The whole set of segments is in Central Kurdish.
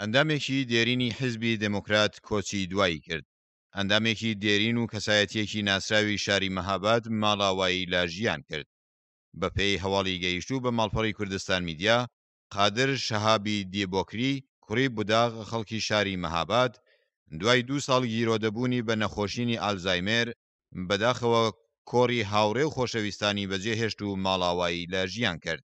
ئەندامێکی دێرینی حزبی دموکرات کۆچی دوایی کرد ئەندامێکی دێرین و کەسایەتیەکی ناسراوی شاری مەهاباد ماڵاوایی لاژیان کرد بە پێی هەواڵی گەیشت و بە ماڵپەڕی کوردستان میدیا قادر شەهابی دیبۆکری کوڕی بوداغ خەڵکی شاری مەهاباد دوای دو ساڵ گیرۆدەبوونی بە نەخۆشینی ئالزایمێر بەداخەوە کۆڕی هاوڕێ و خۆشەویستانی بەجێهێشت و ماڵاوایی لە ژیان کرد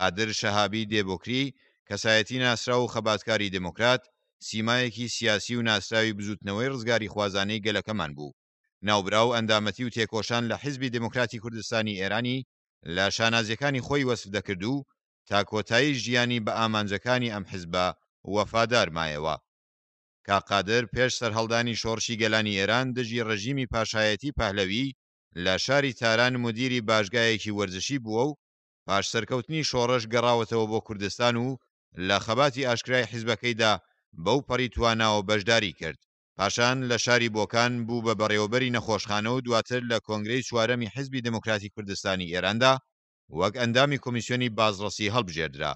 قادر شەهابی دێبۆکری کەسایەتی ناسرا و خەباتکاری دموکرات سیمایەکی سیاسی و ناسراوی بزوتنەوەی ڕزگاری خوازانەی گەلەکەمان بوو ناوبرا و ئەندامەتی و تێکۆشان لە حیزبی دموکراتی کوردستانی ئێرانی لە شانازیەکانی خۆی وەسف دەکرد و تا کۆتایی ژیانی بە ئامانجەکانی ئەم حیزبە وەفادار مایەوە کاقادر پێش سەررهڵدانی شۆڕشی گەلانی ئێران دژی ڕژیمی پاشایەتی پەهلەوی لە شاری تاران مدیری باشگایەکی وەرزشی بووە و پاش سەرکەوتنی شۆڕش گەڕاوەتەوە بۆ کوردستان و لە خەباتی ئاشکرای حیزبەکەیدا بەو پەری تواناوە بەشداری کرد پاشان لە شاری بۆکان بوو بە بەڕێوەبەری نەخۆشخانە و دواتر لە کۆنگرەی چوارەمی حزبی دموکراتی کوردستانی ئێراندا وەک ئەندامی کۆمیسیۆنی بازڕسی هەڵبژێدرا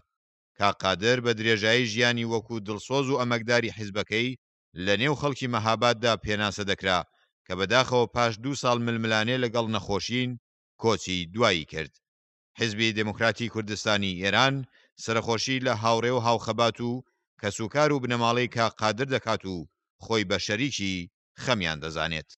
کاقادر بە درێژایی ژیانی وەکو دڵسۆز و ئەمەکداری حیزبەکەی لە نێو خەڵکی مەهاباددا پێناسە دەکرا کە بەداخەوە پاش دو ساڵ ململانێ لەگەڵ نەخۆشین کۆچی دوایی کرد حزبی دموکراتی کوردستانی ئێران سەرخۆشی لە هاوڕێ و هاوخەبات و کەسوکار و بنەماڵەی کا قادر دەکات و خۆی بە شەریکی خەمیان دەزانێت